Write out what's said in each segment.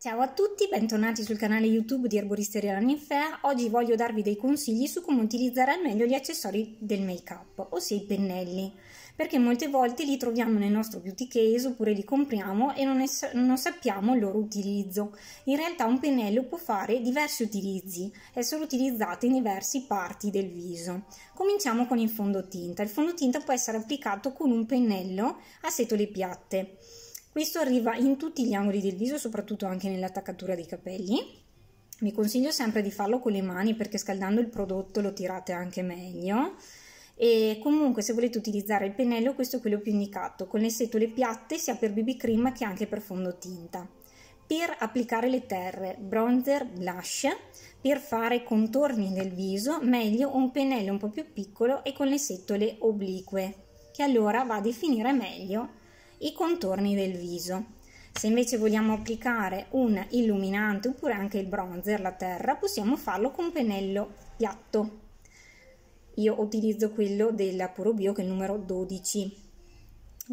Ciao a tutti, bentornati sul canale YouTube di Erboristeria La Ninfea. Oggi voglio darvi dei consigli su come utilizzare al meglio gli accessori del make-up, ossia i pennelli, perché molte volte li troviamo nel nostro beauty case oppure li compriamo e non, non sappiamo il loro utilizzo. In realtà un pennello può fare diversi utilizzi, è solo utilizzato in diverse parti del viso. Cominciamo con il fondotinta. Il fondotinta può essere applicato con un pennello a setole piatte questo arriva in tutti gli angoli del viso, soprattutto anche nell'attaccatura dei capelli. Vi consiglio sempre di farlo con le mani perché scaldando il prodotto lo tirate anche meglio. E comunque se volete utilizzare il pennello questo è quello più indicato, con le setole piatte sia per BB cream che anche per fondotinta. Per applicare le terre, bronzer, blush, per fare contorni del viso meglio un pennello un po' più piccolo e con le setole oblique che allora va a definire meglio i contorni del viso. Se invece vogliamo applicare un illuminante oppure anche il bronzer, la terra, possiamo farlo con pennello piatto. Io utilizzo quello della Puro Bio che è il numero 12.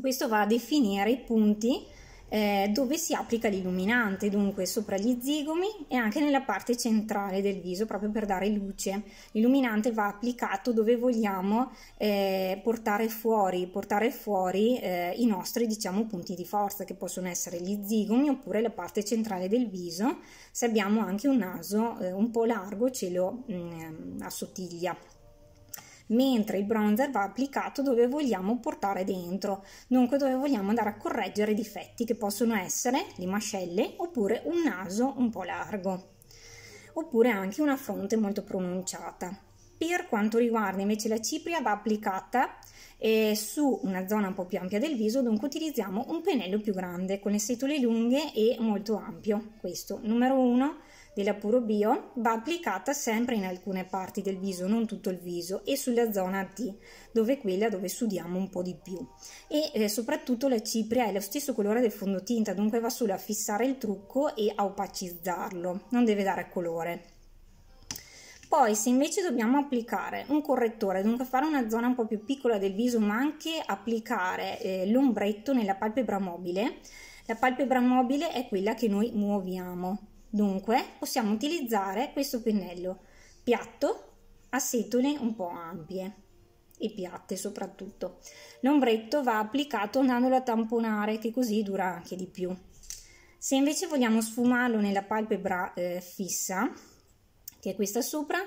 Questo va a definire i punti eh, dove si applica l'illuminante, dunque sopra gli zigomi e anche nella parte centrale del viso, proprio per dare luce. L'illuminante va applicato dove vogliamo eh, portare fuori, portare fuori eh, i nostri diciamo, punti di forza, che possono essere gli zigomi oppure la parte centrale del viso, se abbiamo anche un naso eh, un po' largo ce lo mh, mm, assottiglia mentre il bronzer va applicato dove vogliamo portare dentro, dunque dove vogliamo andare a correggere i difetti che possono essere le mascelle oppure un naso un po' largo oppure anche una fronte molto pronunciata. Per quanto riguarda invece la cipria va applicata eh, su una zona un po' più ampia del viso, dunque utilizziamo un pennello più grande con le setole lunghe e molto ampio. Questo numero 1 della Puro Bio va applicata sempre in alcune parti del viso, non tutto il viso, e sulla zona T, dove è quella dove sudiamo un po' di più. E eh, soprattutto la cipria è lo stesso colore del fondotinta, dunque va solo a fissare il trucco e a opacizzarlo, non deve dare colore. Poi se invece dobbiamo applicare un correttore, dunque fare una zona un po' più piccola del viso ma anche applicare eh, l'ombretto nella palpebra mobile, la palpebra mobile è quella che noi muoviamo, Dunque possiamo utilizzare questo pennello piatto a setole un po' ampie e piatte soprattutto. L'ombretto va applicato andandolo a tamponare che così dura anche di più. Se invece vogliamo sfumarlo nella palpebra eh, fissa, che è questa sopra,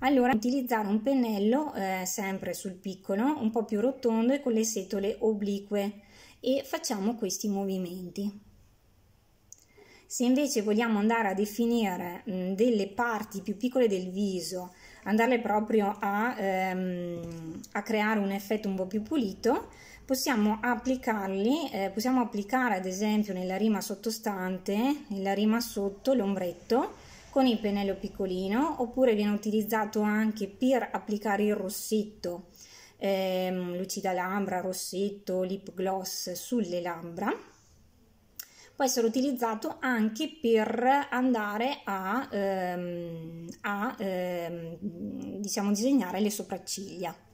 allora utilizzare un pennello eh, sempre sul piccolo, un po' più rotondo e con le setole oblique e facciamo questi movimenti. Se invece vogliamo andare a definire mh, delle parti più piccole del viso, andarle proprio a, ehm, a, creare un effetto un po' più pulito, possiamo applicarli, eh, possiamo applicare ad esempio nella rima sottostante, nella rima sotto l'ombretto con il pennello piccolino, oppure viene utilizzato anche per applicare il rossetto, ehm, lucida labbra, rossetto, lip gloss sulle labbra può essere utilizzato anche per andare a, ehm, a ehm, diciamo, disegnare le sopracciglia.